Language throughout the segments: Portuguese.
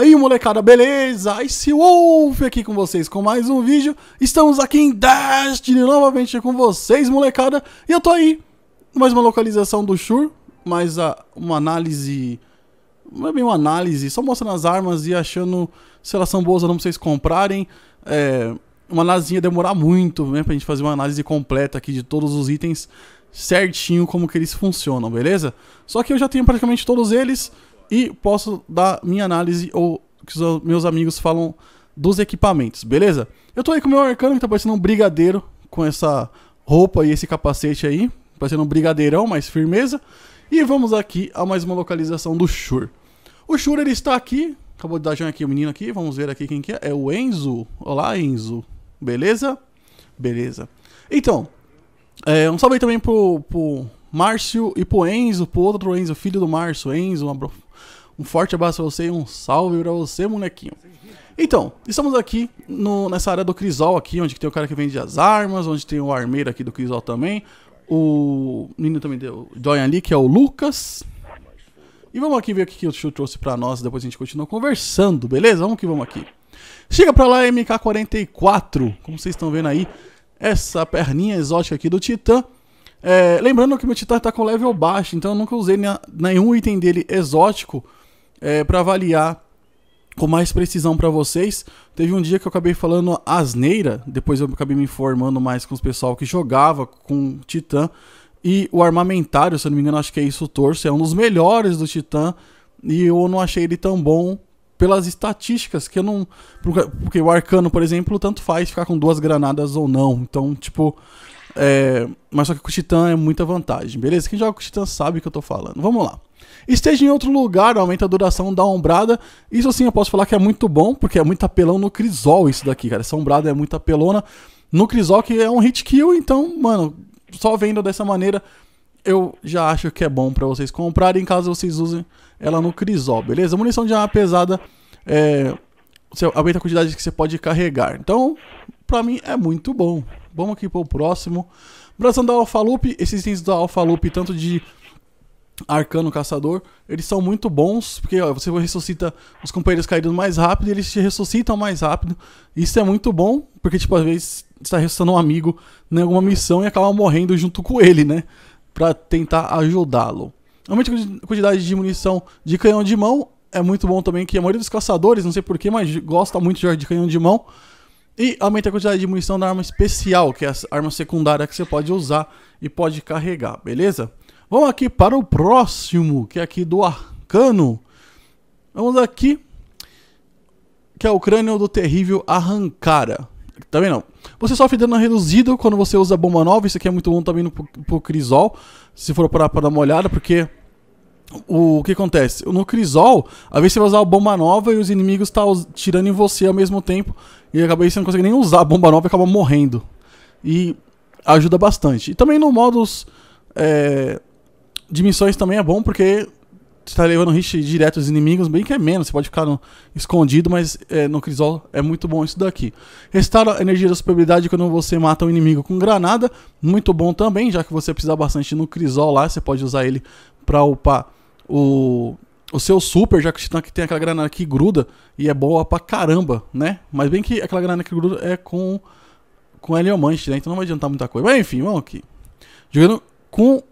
aí, molecada, beleza? Aí Wolf aqui com vocês com mais um vídeo. Estamos aqui em Destiny novamente com vocês, molecada. E eu tô aí, mais uma localização do Shur, mais a, uma análise... Não é bem uma análise, só mostrando as armas e achando se elas são boas ou não pra vocês comprarem. É, uma análise demorar muito, né? Pra gente fazer uma análise completa aqui de todos os itens certinho como que eles funcionam, beleza? Só que eu já tenho praticamente todos eles e posso dar minha análise ou que os meus amigos falam dos equipamentos, beleza? Eu tô aí com o meu arcano que tá parecendo um brigadeiro com essa roupa e esse capacete aí, parecendo um brigadeirão, mas firmeza. E vamos aqui a mais uma localização do Shur. O Shur ele está aqui, acabou de dar joinha aqui o menino aqui, vamos ver aqui quem que é. É o Enzo. Olá, Enzo. Beleza? Beleza. Então, é, um salve aí também pro, pro Márcio e pro Enzo, pro outro Enzo, filho do Márcio. Enzo, uma, um forte abraço pra você e um salve pra você, molequinho. Então, estamos aqui no, nessa área do Crisol aqui, onde tem o cara que vende as armas, onde tem o armeiro aqui do Crisol também. O menino também deu join ali, que é o Lucas. E vamos aqui ver o que, que o tio trouxe pra nós, depois a gente continua conversando, beleza? Vamos que vamos aqui. Chega pra lá, MK44, como vocês estão vendo aí, essa perninha exótica aqui do Titã. É, lembrando que meu Titan tá com level baixo, então eu nunca usei nenhum item dele exótico é, para avaliar com mais precisão para vocês. Teve um dia que eu acabei falando asneira, depois eu acabei me informando mais com os pessoal que jogava com Titã. E o armamentário, se eu não me engano, acho que é isso o torso, é um dos melhores do Titã. E eu não achei ele tão bom pelas estatísticas, que eu não. Porque o arcano, por exemplo, tanto faz ficar com duas granadas ou não. Então, tipo, é, mas só que com o Titã é muita vantagem, beleza? Quem joga com o Titã sabe o que eu tô falando. Vamos lá. Esteja em outro lugar, aumenta a duração da ombrada. Isso assim eu posso falar que é muito bom, porque é muito apelão no Crisol isso daqui, cara. Essa ombrada é muito apelona no Crisol, que é um hit kill, então, mano, só vendo dessa maneira eu já acho que é bom para vocês comprarem, caso vocês usem ela no Crisol, beleza? Munição de arma pesada é, você aumenta a quantidade que você pode carregar. Então, para mim é muito bom. Vamos aqui pro próximo. Brasão da Alpha Loop, esses itens da Alpha Loop, tanto de Arcano Caçador, eles são muito bons, porque ó, você ressuscita os companheiros caídos mais rápido e eles te ressuscitam mais rápido. Isso é muito bom, porque tipo, às vezes está ressuscitando um amigo em alguma missão e acaba morrendo junto com ele, né? Pra tentar ajudá-lo. Aumenta a quantidade de munição de canhão de mão. É muito bom também que a maioria dos caçadores, não sei porquê, mas gosta muito de canhão de mão. E aumenta a quantidade de munição da arma especial, que é a arma secundária que você pode usar e pode carregar, beleza? Vamos aqui para o próximo, que é aqui do Arcano. Vamos aqui, que é o crânio do terrível Arrancara. Também não. Você sofre dano reduzido quando você usa bomba nova. Isso aqui é muito bom também no, pro Crisol, se for parar para dar uma olhada, porque o que acontece? No Crisol, a vez você vai usar a bomba nova e os inimigos estão tá tirando em você ao mesmo tempo. E acabei você não consegue nem usar a bomba nova e acaba morrendo. E ajuda bastante. E também no modos é, de missões também é bom porque você tá levando hit direto aos inimigos, bem que é menos, você pode ficar no, escondido, mas é, no Crisol é muito bom isso daqui. Restaura a energia da superioridade quando você mata um inimigo com granada, muito bom também, já que você precisa bastante no Crisol lá, você pode usar ele para upar o o seu super, já que tem aquela granada que gruda e é boa pra caramba, né? Mas bem que aquela granada que gruda é com com heliomante, né? Então não vai adiantar muita coisa. Mas enfim, vamos aqui. Jogando com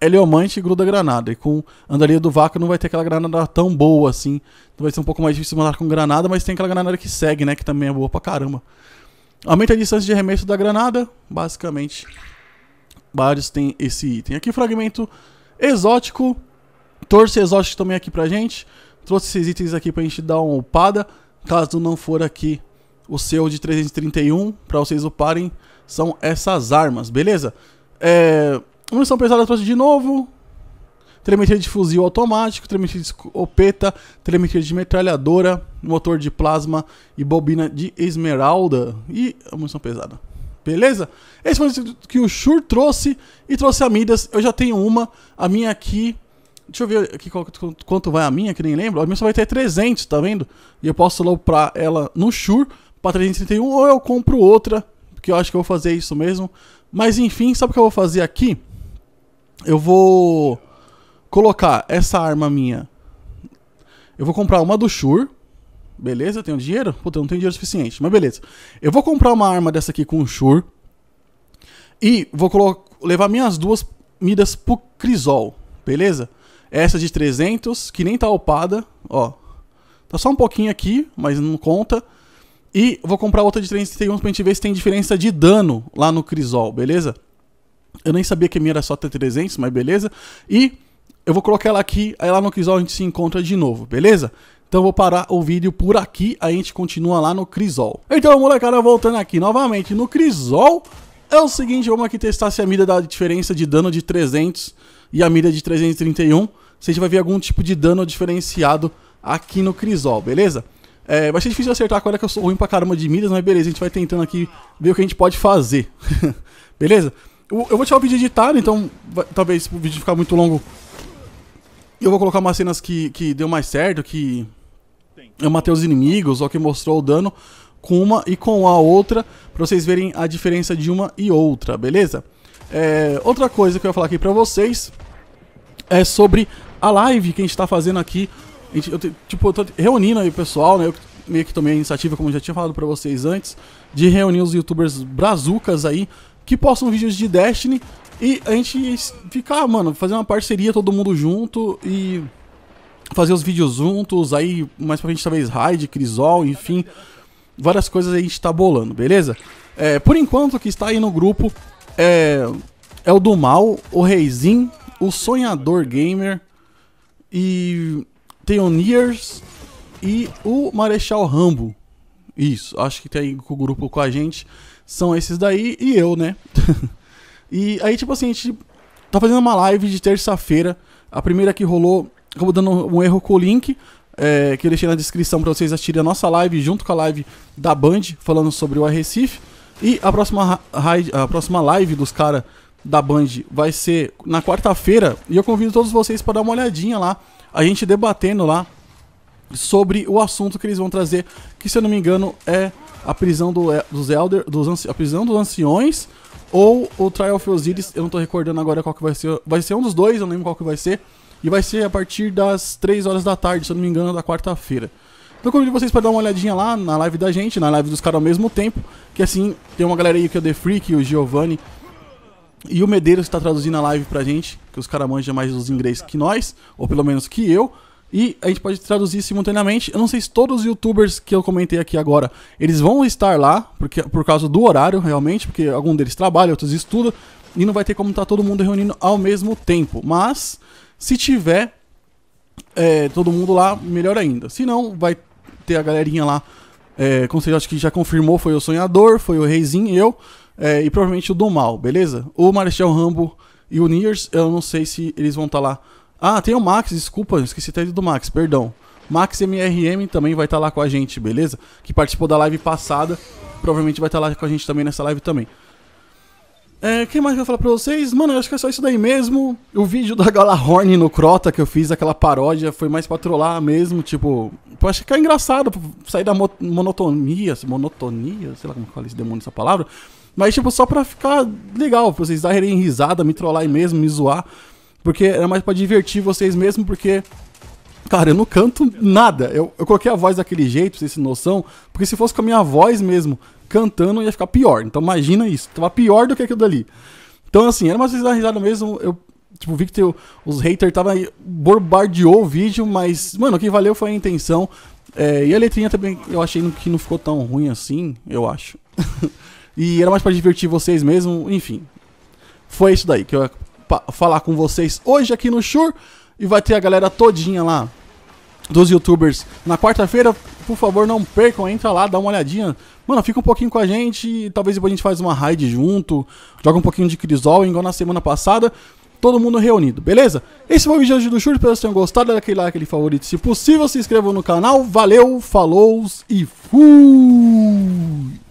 heliomante gruda granada e com andaria do vácuo não vai ter aquela granada tão boa assim. Então vai ser um pouco mais difícil mandar com granada, mas tem aquela granada que segue, né, que também é boa pra caramba. Aumenta a distância de arremesso da granada, basicamente. Vários tem esse item. Aqui fragmento exótico Torce Exótico também aqui pra gente. Trouxe esses itens aqui pra gente dar uma upada. Caso não for aqui o seu de 331, pra vocês uparem, são essas armas, beleza? É, munição pesada trouxe de novo. Telemetria de fuzil automático, telemetria de escopeta, telemetria de metralhadora, motor de plasma e bobina de esmeralda e a munição pesada. Beleza? Esse foi o que o Shure trouxe e trouxe a Midas. Eu já tenho uma, a minha aqui Deixa eu ver aqui quanto vai a minha, que nem lembro. A minha só vai ter 300, tá vendo? E eu posso loprar ela no Shure pra 331 ou eu compro outra, porque eu acho que eu vou fazer isso mesmo. Mas enfim, sabe o que eu vou fazer aqui? Eu vou colocar essa arma minha. Eu vou comprar uma do Shure. Beleza, tenho dinheiro? Puta, eu não tenho dinheiro suficiente, mas beleza. Eu vou comprar uma arma dessa aqui com o Shure. E vou levar minhas duas miras pro Crisol, beleza? Essa de 300, que nem tá upada, ó. Tá só um pouquinho aqui, mas não conta. E vou comprar outra de 331 pra gente ver se tem diferença de dano lá no Crisol, beleza? Eu nem sabia que a minha era só até 300, mas beleza. E eu vou colocar ela aqui, aí lá no Crisol a gente se encontra de novo, beleza? Então vou parar o vídeo por aqui, a gente continua lá no Crisol. Então, molecada, voltando aqui novamente no Crisol, é o seguinte, vamos aqui testar se a mira dá diferença de dano de 300 e a mira de 331 se a gente vai ver algum tipo de dano diferenciado aqui no Crisol, beleza? É, vai ser difícil acertar agora que eu sou ruim pra caramba de milhas, mas beleza, a gente vai tentando aqui ver o que a gente pode fazer. beleza? Eu, eu, vou tirar o vídeo editado, então vai, talvez o vídeo ficar muito longo. Eu vou colocar umas cenas que, que deu mais certo, que eu é matei os inimigos, ou que mostrou o dano com uma e com a outra, pra vocês verem a diferença de uma e outra, beleza? É, outra coisa que eu ia falar aqui pra vocês é sobre a live que a gente está fazendo aqui. Gente, eu, tipo, eu tô reunindo aí o pessoal, né? Eu meio que tomei a iniciativa, como já tinha falado para vocês antes, de reunir os youtubers brazucas aí que postam vídeos de Destiny e a gente ficar, ah, mano, fazer uma parceria todo mundo junto e fazer os vídeos juntos, aí mais pra gente talvez Raid, Crisol, enfim, várias coisas a gente tá bolando, beleza? É, por enquanto, o que está aí no grupo é, é o do Mal, o Reizin, o Sonhador Gamer, e Theoneers e o Marechal Rambo. Isso, acho que tem o grupo com a gente. São esses daí e eu, né? e aí, tipo assim, a gente tá fazendo uma live de terça-feira. A primeira que rolou, acabou dando um erro com o link. É, que eu deixei na descrição para vocês assistirem a nossa live junto com a live da Band falando sobre o Recife. E a próxima, a próxima live dos caras da Band vai ser na quarta-feira e eu convido todos vocês para dar uma olhadinha lá, a gente debatendo lá sobre o assunto que eles vão trazer, que se eu não me engano é a prisão do, é, dos Elder, dos a prisão dos anciões ou o Trial of Osiris, eu não estou recordando agora qual que vai ser, vai ser um dos dois, eu não lembro qual que vai ser, e vai ser a partir das 3 horas da tarde, se eu não me engano, da quarta-feira. Então convido vocês para dar uma olhadinha lá na live da gente, na live dos caras ao mesmo tempo, que assim, tem uma galera aí que é o The Freak, o Giovanni, e o Medeiros está traduzindo a live pra gente, que os caras manjam mais os inglês que nós, ou pelo menos que eu. E a gente pode traduzir simultaneamente. Eu não sei se todos os youtubers que eu comentei aqui agora, eles vão estar lá, porque, por causa do horário, realmente, porque algum deles trabalha, outros estudam, e não vai ter como estar tá todo mundo reunindo ao mesmo tempo. Mas, se tiver é, todo mundo lá, melhor ainda. Se não, vai ter a galerinha lá. É, como vocês que já confirmou, foi o Sonhador, foi o Reizinho e eu é, e provavelmente o do mal, beleza? O Marechal Rambo e o Niers, eu não sei se eles vão estar tá lá. Ah, tem o Max, desculpa, esqueci até do Max, perdão. Max MRM também vai estar tá lá com a gente, beleza? Que participou da live passada, provavelmente vai estar tá lá com a gente também nessa live também. É, quem mais que eu falar pra vocês? Mano, eu acho que é só isso daí mesmo. O vídeo da Horn no Crota que eu fiz, aquela paródia, foi mais pra trollar mesmo, tipo... Eu acho que é engraçado, sair da monotonia, monotonia, sei lá como fala esse demônio, essa palavra mas, tipo, só pra ficar legal, pra vocês darem risada, me trollarem mesmo, me zoar. Porque era mais pra divertir vocês mesmo, porque. Cara, eu não canto nada. Eu, eu coloquei a voz daquele jeito, pra vocês terem noção. Porque se fosse com a minha voz mesmo cantando, ia ficar pior. Então imagina isso. Tava pior do que aquilo dali. Então, assim, era mais pra vocês darem risada mesmo. Eu, Tipo, vi que teu, os haters tava aí, bombardeou o vídeo, mas, mano, o que valeu foi a intenção. É, e a letrinha também, eu achei que não ficou tão ruim assim, eu acho. E era mais para divertir vocês mesmo, enfim. Foi isso daí que eu ia falar com vocês hoje aqui no Shure. E vai ter a galera todinha lá dos youtubers na quarta-feira. Por favor, não percam, entra lá, dá uma olhadinha. Mano, fica um pouquinho com a gente. Talvez depois a gente faz uma raid junto. Joga um pouquinho de Crisol, igual na semana passada. Todo mundo reunido, beleza? Esse foi o vídeo de hoje do Shure. Espero que vocês tenham gostado. Dá aquele like, aquele favorito se possível. Se inscrevam no canal. Valeu, falou e fui!